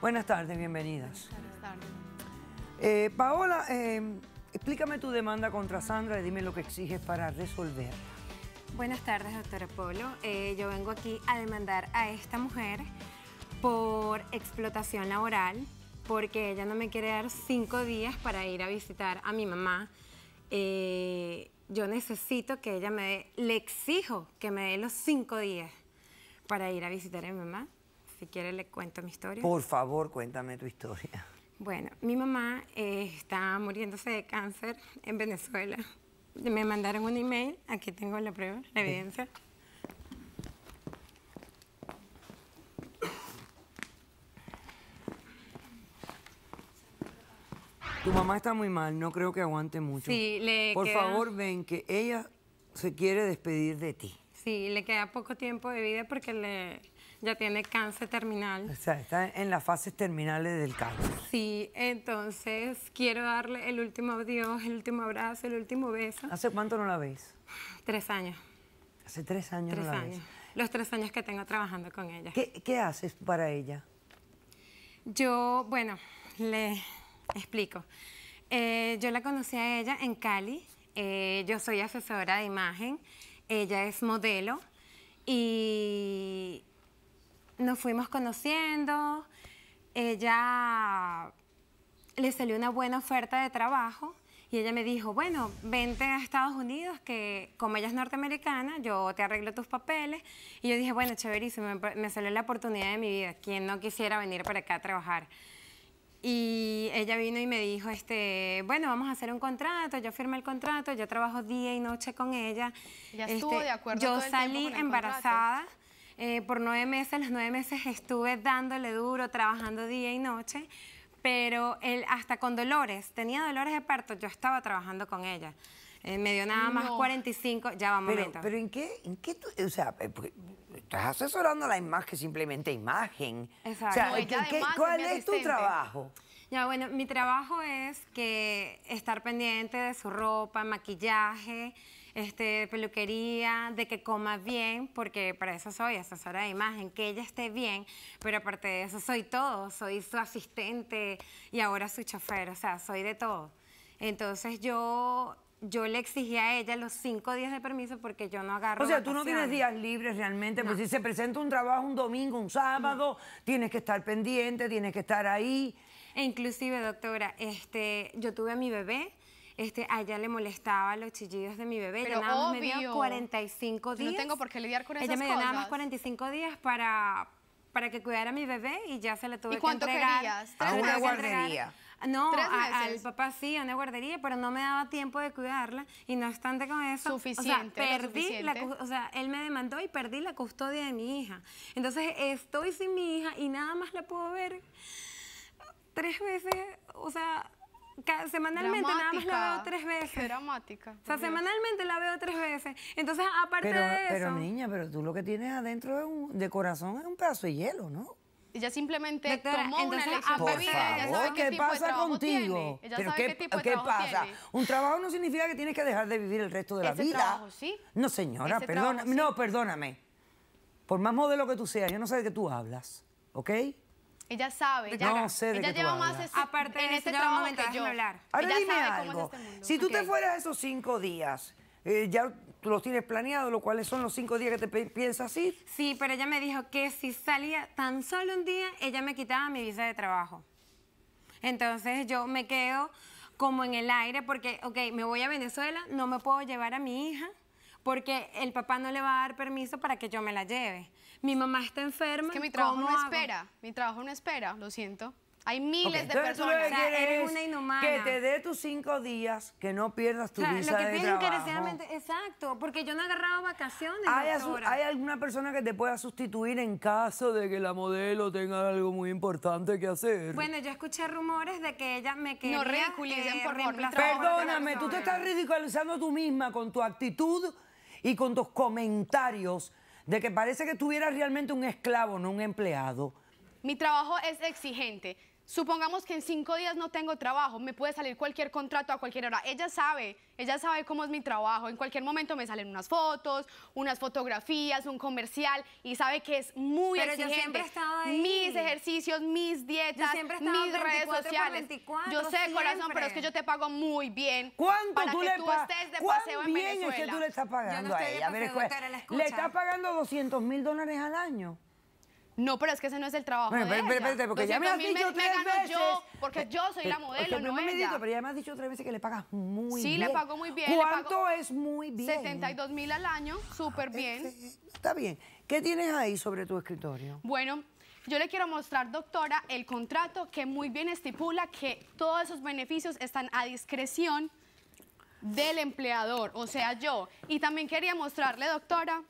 Buenas tardes, bienvenidas. Eh, Paola, eh, explícame tu demanda contra Sandra y dime lo que exiges para resolverla. Buenas tardes, doctora Polo. Eh, yo vengo aquí a demandar a esta mujer por explotación laboral, porque ella no me quiere dar cinco días para ir a visitar a mi mamá. yo necesito que ella me dé, le exijo que me dé los cinco días para ir a visitar a mi mamá si quiere le cuento mi historia. Por favor, cuéntame tu historia. Bueno, mi mamá eh, está muriéndose de cáncer en Venezuela. Me mandaron un email, aquí tengo la prueba, la evidencia. Tu mamá está muy mal, no creo que aguante mucho. Sí, le Por favor, ven que ella se quiere despedir de ti. Sí, le queda poco tiempo de vida porque le, ya tiene cáncer terminal. O sea, está en las fases terminales del cáncer. Sí, entonces quiero darle el último adiós, el último abrazo, el último beso. ¿Hace cuánto no la veis? Tres años. Hace tres años no la años. Los tres años que tengo trabajando con ella. ¿Qué, haces para ella? Yo, bueno, le explico. Eh, yo la conocí a ella en Cali. Eh, yo soy asesora de imagen. Ella es modelo. Y nos fuimos conociendo, ella le salió una buena oferta de trabajo y ella me dijo, bueno, vente a Estados Unidos, que como ella es norteamericana, yo te arreglo tus papeles. Y yo dije, bueno, chéverísimo, me, salió la oportunidad de mi vida, quien no quisiera venir para acá a trabajar. Y ella vino y me dijo, este, bueno, vamos a hacer un contrato, yo firmé el contrato, yo trabajo día y noche con ella. Ya estuvo este, de acuerdo. Yo todo salí embarazada. Eh, por nueve meses, los nueve meses estuve dándole duro, trabajando día y noche, pero él hasta con dolores, tenía dolores de parto, yo estaba trabajando con ella. Eh, me dio nada más 45, ya vamos. Pero, pero ¿en qué, en qué tú, o sea, eh, pues, estás asesorando la imagen, simplemente imagen. Exacto. cuál es tu trabajo? Ya, bueno, mi trabajo es que estar pendiente de su ropa, maquillaje, este, peluquería, de que coma bien, porque para eso soy asesora de imagen, que ella esté bien, pero aparte de eso soy todo, soy su asistente y ahora su chofer, o sea, soy de todo. Entonces yo yo le exigí a ella los cinco días de permiso porque yo no agarro. O sea, tú no tienes días libres realmente, pues si se presenta un trabajo un domingo, un sábado, tienes que estar pendiente, tienes que estar ahí. E inclusive, doctora, este, yo tuve a mi bebé este, a ella le molestaba los chillidos de mi bebé. Pero me 45 días. no tengo por qué lidiar con esas Ella me dio nada más 45 días para, para que cuidara a mi bebé y ya se la tuve ¿Y cuánto que a una guardería. No, al papá sí, a una guardería, pero no me daba tiempo de cuidarla y no obstante con eso, suficiente, perdí la, o sea, él me demandó y perdí la custodia de mi hija. Entonces estoy sin mi hija y nada más la puedo ver tres veces, o sea, semanalmente nada más la veo tres veces. dramática. O sea, semanalmente la veo tres veces. Entonces, aparte de eso... Pero niña, pero tú lo que tienes adentro de, corazón es un pedazo de hielo, ¿no? ella simplemente tomó una por favor, ¿qué, pasa contigo? Ella sabe qué, pasa? Un trabajo no significa que tienes que dejar de vivir el resto de la vida. vida. Trabajo, ¿sí? No, señora, no, perdóname. Por más modelo que tú seas, yo no sé de qué tú hablas, ¿ok? Ella sabe, ella, no de Aparte en este trabajo hablar. Ahora ella dime sabe cómo algo. Este si tú te fueras esos cinco días, eh, ya los tienes planeados, lo cuáles son los cinco días que te piensas ir. Sí, pero ella me dijo que si salía tan solo un día, ella me quitaba mi visa de trabajo. Entonces yo me quedo como en el aire porque, ok, me voy a Venezuela, no me puedo llevar a mi hija porque el papá no le va a dar permiso para que yo me la lleve. Mi mamá está enferma. Es que mi trabajo no espera, mi trabajo no espera, lo siento. Hay miles de personas. o sea, eres una inhumana. Que te dé tus cinco días, que no pierdas tu o lo que de trabajo. exacto, porque yo no he agarrado vacaciones. ¿Hay, alguna persona que te pueda sustituir en caso de que la modelo tenga algo muy importante que hacer? Bueno, yo escuché rumores de que ella me quería... No ridiculicen, por eh, Perdóname, tú te estás ridiculizando tú misma con tu actitud y con tus comentarios de que parece que tuvieras realmente un esclavo, no un empleado. Mi trabajo es exigente. Supongamos que en cinco días no tengo trabajo, me puede salir cualquier contrato a cualquier hora. Ella sabe, ella sabe cómo es mi trabajo. En cualquier momento me salen unas fotos, unas fotografías, un comercial y sabe que es muy Pero exigente. Yo siempre Mis ejercicios, mis dietas, mis redes sociales. yo sé, corazón, pero es que yo te pago muy bien. ¿Cuánto que le tú estés de paseo en bien Es que tú le estás pagando a ella? le estás pagando 200 mil dólares al año. No, pero es que ese no es el trabajo porque ya me has dicho tres veces. Yo, porque yo soy la modelo, no ella. Dicho, pero ya me has dicho tres veces que le pagas muy bien. Sí, le pago muy bien. ¿Cuánto es muy bien? 72 mil al año, súper bien. Eh, eh, está bien. ¿Qué tienes ahí sobre tu escritorio? Bueno, yo le quiero mostrar, doctora, el contrato que muy bien estipula que todos esos beneficios están a discreción del empleador, o sea, yo. Y también quería mostrarle, doctora,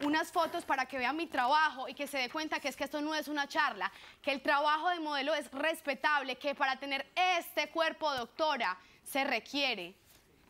unas fotos para que vean mi trabajo y que se dé cuenta que es que esto no es una charla, que el trabajo de modelo es respetable, que para tener este cuerpo doctora se requiere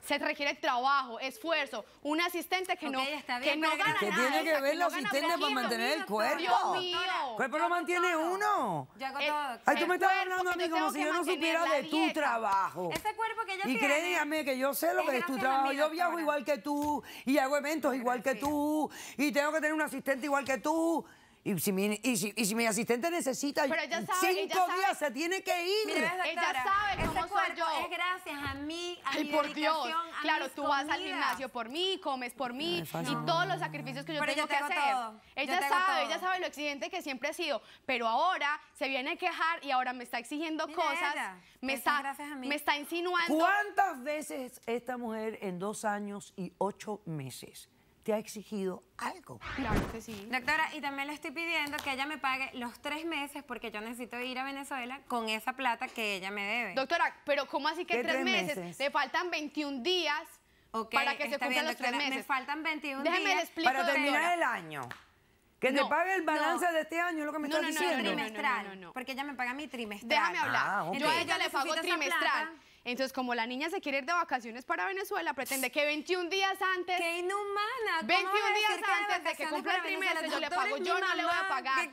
se requiere trabajo, esfuerzo, un asistente que no, que no gana nada. Tiene que ver que asistente para mantener el cuerpo. El cuerpo lo mantiene uno. todo. Eh, Ay, tú me estás hablando a mí como si yo no supiera de tu trabajo. Ese cuerpo que ella tiene. Y créeme que yo sé lo que es tu trabajo. Yo viajo igual que tú y hago eventos igual que tú y tengo que tener un asistente igual que tú. Y si mi, mi asistente necesita cinco días, se tiene que ir. ella sabe cómo soy yo. es gracias a mí, a por Dios. claro, tú vas al gimnasio por mí, comes por mí y todos los sacrificios que yo tengo, que hacer. Ella sabe, ella sabe lo exigente que siempre he sido, pero ahora se viene a quejar y ahora me está exigiendo cosas, me me está insinuando. ¿Cuántas veces esta mujer en dos años y ocho meses ha exigido algo. Claro que sí. Doctora, y también le estoy pidiendo que ella me pague los tres meses porque yo necesito ir a Venezuela con esa plata que ella me debe. Doctora, pero ¿cómo así que tres, meses? TE Le faltan 21 días para que se cumplan los tres meses. Me faltan 21 días. para terminar el año. Que te pague el balance de este año, es lo que me no, diciendo. No, no, no, trimestral. Porque ella me paga mi trimestral. Déjame hablar. Ah, yo a ella le pago trimestral. Entonces, como la niña se quiere ir de vacaciones para Venezuela, pretende que 21 días antes... ¡Qué inhumana! 21 días antes de, que cumpla el trimestre yo le pago, yo no le voy a pagar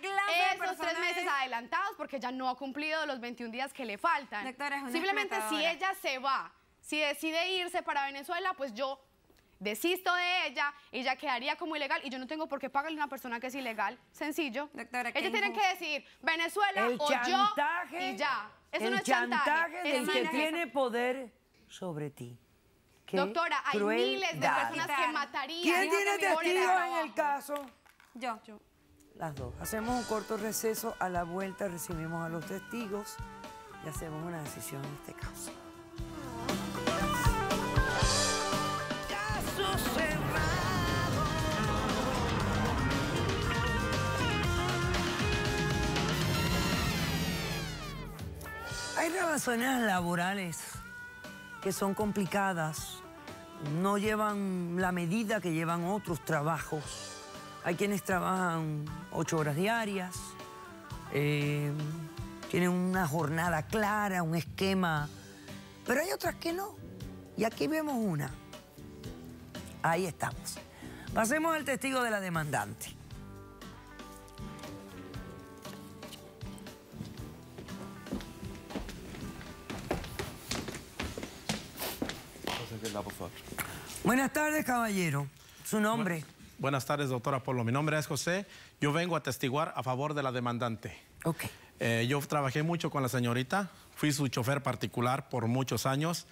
esos tres meses adelantados porque ya no ha cumplido los 21 días que le faltan. Simplemente si ella se va, si decide irse para Venezuela, pues yo desisto de ella, ella quedaría como ilegal y yo no tengo por qué pagarle a una persona que es ilegal. Sencillo. Ellos tienen que decidir Venezuela o yo y ya el es chantaje, chantaje del que tiene poder sobre ti. Doctora, hay miles de personas que matarían. ¿Quién tiene testigos en el caso? Yo. Yo. Las dos. Hacemos un corto receso. A la vuelta recibimos a los testigos y hacemos una decisión en este caso. Hay relaciones laborales que son complicadas, no llevan la medida que llevan otros trabajos. Hay quienes trabajan ocho horas diarias, eh, tienen una jornada clara, un esquema, pero hay otras que no. Y aquí vemos una. Ahí estamos. Pasemos al testigo de la demandante. por Buenas tardes, caballero. Su nombre. buenas tardes, doctora Polo. Mi nombre es José. Yo vengo a testiguar a favor de la demandante. Ok. Eh, yo trabajé mucho con la señorita. Fui su chofer particular por muchos años.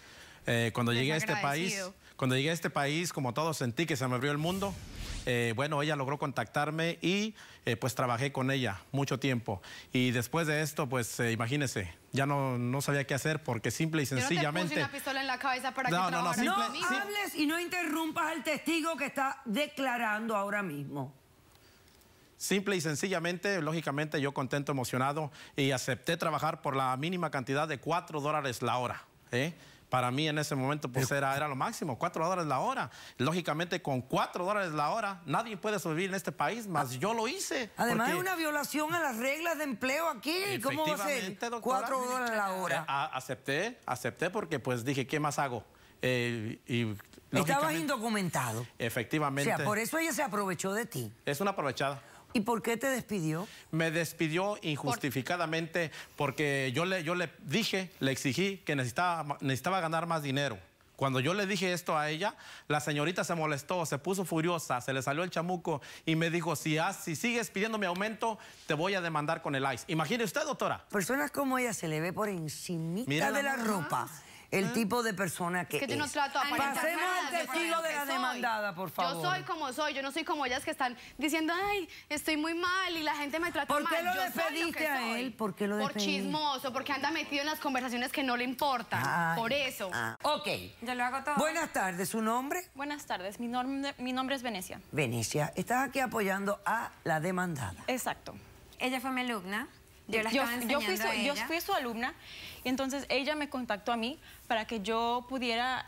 Eh, cuando pues llegué a este país, cuando llegué a este país, como todos, sentí que se me abrió el mundo. Eh, bueno, ella logró contactarme y eh, pues trabajé con ella mucho tiempo. Y después de esto, pues imagínense, eh, imagínese, ya no, sabía qué hacer porque simple y sencillamente... no te una pistola en la cabeza para que no, no, no hables y no interrumpas al testigo que está declarando ahora mismo. Simple y sencillamente, lógicamente yo contento, emocionado y acepté trabajar por la mínima cantidad de 4 dólares la hora. ¿eh? para mí en ese momento pues eh, era, era lo máximo, CUATRO dólares la hora. Lógicamente con CUATRO dólares la hora nadie puede sobrevivir en este país, más yo lo hice. Además es una violación a las reglas de empleo aquí, ¿cómo va a ser CUATRO dólares la hora? Eh, acepté, acepté porque pues dije, ¿qué más hago? Eh, y, Estabas indocumentado. Efectivamente. O sea, por eso ella se aprovechó de ti. Es una aprovechada. ¿Y por qué te despidió? Me despidió injustificadamente porque yo le, yo le dije, le exigí que necesitaba, necesitaba ganar más dinero. Cuando yo le dije esto a ella, la señorita se molestó, se puso furiosa, se le salió el chamuco y me dijo, si, SIGUES si sigues mi aumento, te voy a demandar con el ICE. Imagine usted, doctora. Personas como ella se le ve por encima de la, ropa el tipo de persona que es. no trato a Pasemos al de la demandada, por favor. Yo soy como soy, yo no soy como ellas que están diciendo, ay, estoy muy mal y la gente me trata mal. ¿Por qué lo despediste a él? ¿Por qué lo Por chismoso, porque anda metido en las conversaciones que no le importan. por eso. Ah. ok. Yo lo hago todo. Buenas tardes, ¿su nombre? Buenas tardes, mi, nombre, mi nombre es Venecia. Venecia, estás aquí apoyando a la demandada. Exacto. Ella fue mi alumna. Yo, fui su, yo fui su alumna y entonces ella me contactó a mí para que yo pudiera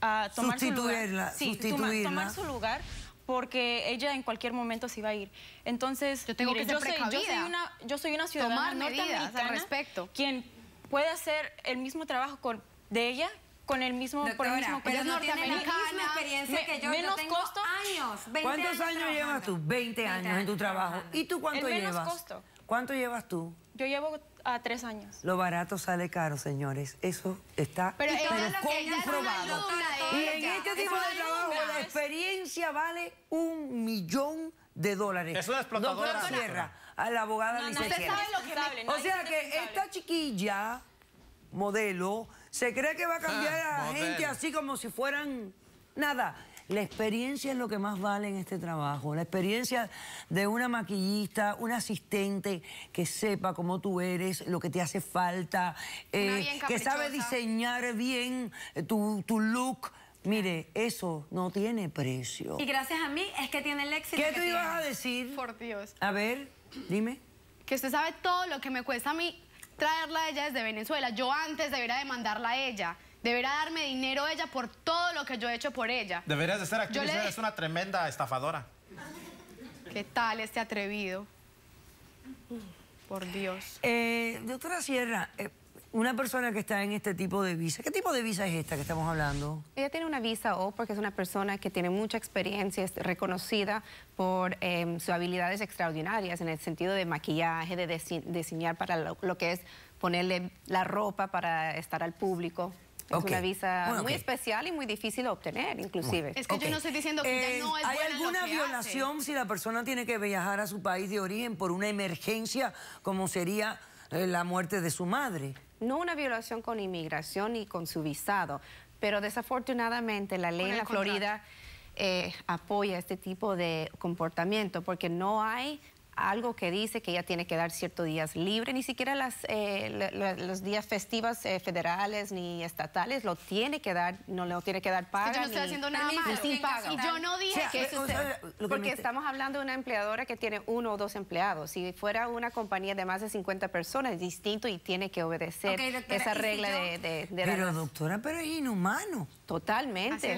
ah, tomar su lugar. sustituirla. tomar su lugar porque ella en cualquier momento se iba a ir. Entonces, yo tengo que yo, soy, una, yo soy una ciudadana norteamericana al respecto. quien puede hacer el mismo trabajo con, de ella con el mismo Doctora, por el mismo no la experiencia que yo, menos costo, años, 20 ¿Cuántos años, llevas tú? 20, años, en tu trabajo. ¿Y tú cuánto llevas? ¿Cuánto llevas tú? Yo llevo a ah, tres años. Lo barato sale caro, señores. Eso está pero, pero comprobado. Y en este tipo de trabajo la experiencia vale un millón de dólares. Es una explotadora. Doctora Sierra, a la abogada no, no, usted O sea que esta chiquilla, modelo, se cree que va a cambiar ah, a la gente así como si fueran nada. La experiencia es lo que más vale en este trabajo. La experiencia de una maquillista, un asistente que sepa cómo tú eres, lo que te hace falta, eh, que sabe diseñar bien eh, tu, look. Mire, eso no tiene precio. Y gracias a mí es que tiene el éxito. ¿Qué tú ibas a decir? Por Dios. A ver, dime. Que usted sabe todo lo que me cuesta a mí traerla a ella desde Venezuela. Yo antes debería demandarla a ella. Deberá darme dinero ella por todo lo que yo he hecho por ella. Deberías de SER aquí, ES una tremenda estafadora. ¿Qué tal este atrevido? Por Dios. Eh, doctora Sierra, eh, una persona que está en este tipo de visa, ¿qué tipo de visa es esta que estamos hablando? Ella tiene una visa O porque es una persona que tiene mucha experiencia, es reconocida por eh, sus habilidades extraordinarias en el sentido de maquillaje, de diseñar para lo que es ponerle la ropa para estar al público. Es una visa ah, muy especial y muy difícil de obtener, inclusive. Es que yo no estoy diciendo que ya eh, no es ¿Hay alguna violación si la persona tiene que viajar a su país de origen por una emergencia como sería eh, la muerte de su madre? No una violación con inmigración Y con su visado, pero desafortunadamente la ley en la Florida... Eh, apoya este tipo de comportamiento porque no hay algo que dice que ella tiene que dar ciertos días libres, ni siquiera las, eh, los días festivos eh, federales ni estatales lo tiene que dar, no LE tiene que dar paga. yo no estoy haciendo nada y yo no dije que eso Porque estamos hablando de una empleadora que tiene uno o dos empleados. Si fuera una compañía de más de 50 personas, es distinto y tiene que obedecer esa regla de, Pero, doctora, pero es inhumano. Totalmente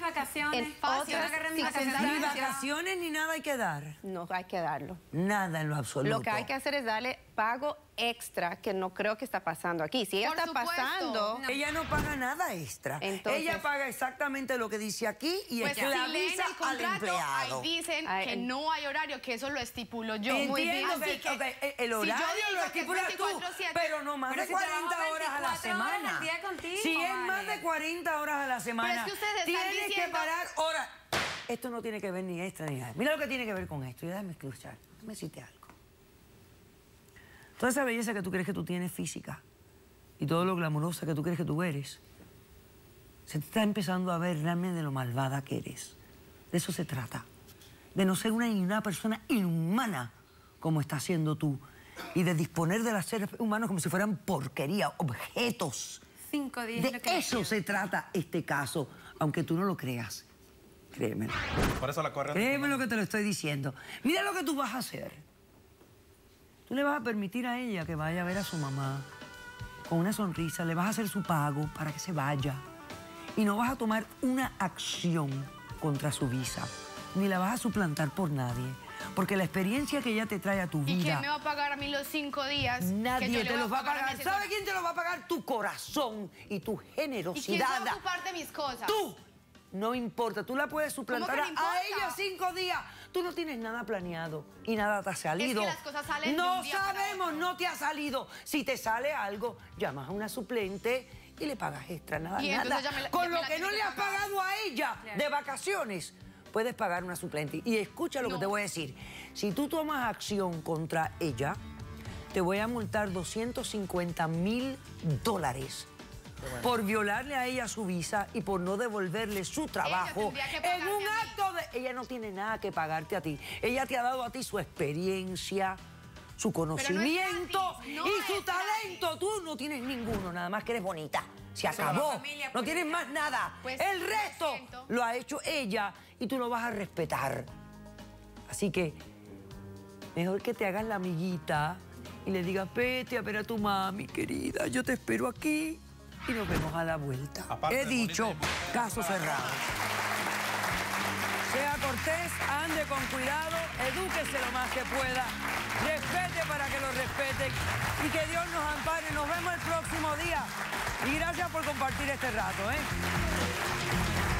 vacaciones. Ni vacaciones ni nada hay que dar. No, hay que darlo. Nada en lo absoluto. Lo que hay que hacer es darle pago extra que no creo que está pasando aquí. Si ella está pasando... Ella no paga nada extra. Entonces, ella paga exactamente lo que dice aquí y pues esclaviza si al Ahí dicen que no hay horario, que eso lo estipulo yo. Muy bien. el horario más de 40 horas a la semana. si es más de 40 horas a la semana, tienes que parar horas. Esto no tiene que ver ni esta ni nada. Mira lo que tiene que ver con esto. Y déjame escuchar. Déjame decirte algo. Toda esa belleza que tú crees que tú tienes física y todo lo glamurosa que tú crees que tú eres, se te está empezando a ver realmente de lo malvada que eres. De eso se trata. De no ser una, una persona inhumana como estás siendo tú y de disponer de los seres humanos como si fueran porquería, objetos. Cinco días. De eso se trata este caso, aunque tú no lo creas. Créeme. Por eso la corre. Créeme lo que te lo estoy diciendo. Mira lo que tú vas a hacer. Tú le vas a permitir a ella que vaya a ver a su mamá con una sonrisa, le vas a hacer su pago para que se vaya y no vas a tomar una acción contra su visa, ni la vas a suplantar por nadie. Porque la experiencia que ella te trae a tu vida... ¿Y quién me va a pagar a mí los cinco días? Nadie te los va a pagar. ¿Sabe quién te los va a pagar? Tu corazón y tu generosidad. ¿Y quién va a ocupar de mis cosas? ¡Tú! No importa, tú la puedes suplantar a ella cinco días. Tú no tienes nada planeado y nada te ha salido. Es las cosas salen no sabemos, no te ha salido. Si te sale algo, llamas a una suplente y le pagas extra, nada, nada. Con lo que no le has pagado a ella de vacaciones, puedes pagar una suplente. Y escucha lo que te voy a decir. Si tú tomas acción contra ella, te voy a multar 250 mil dólares. por violarle a ella su visa y por no devolverle su trabajo en un acto de... Ella no tiene nada que pagarte a ti. Ella te ha dado a ti su experiencia, su conocimiento y su talento. Tú no tienes ninguno, nada más que eres bonita. Se acabó. no tienes más nada. Pues, el resto lo, ha hecho ella y tú lo vas a respetar. Así que mejor que te hagas la amiguita y le digas, vete a ver a tu mami, querida, yo te espero aquí y nos vemos a la vuelta. He dicho, caso cerrado. Sea cortés, ande con cuidado, edúquese lo más que pueda. RESPETE y que Dios nos ampare. Nos vemos el próximo día y gracias por compartir este rato. ¿eh?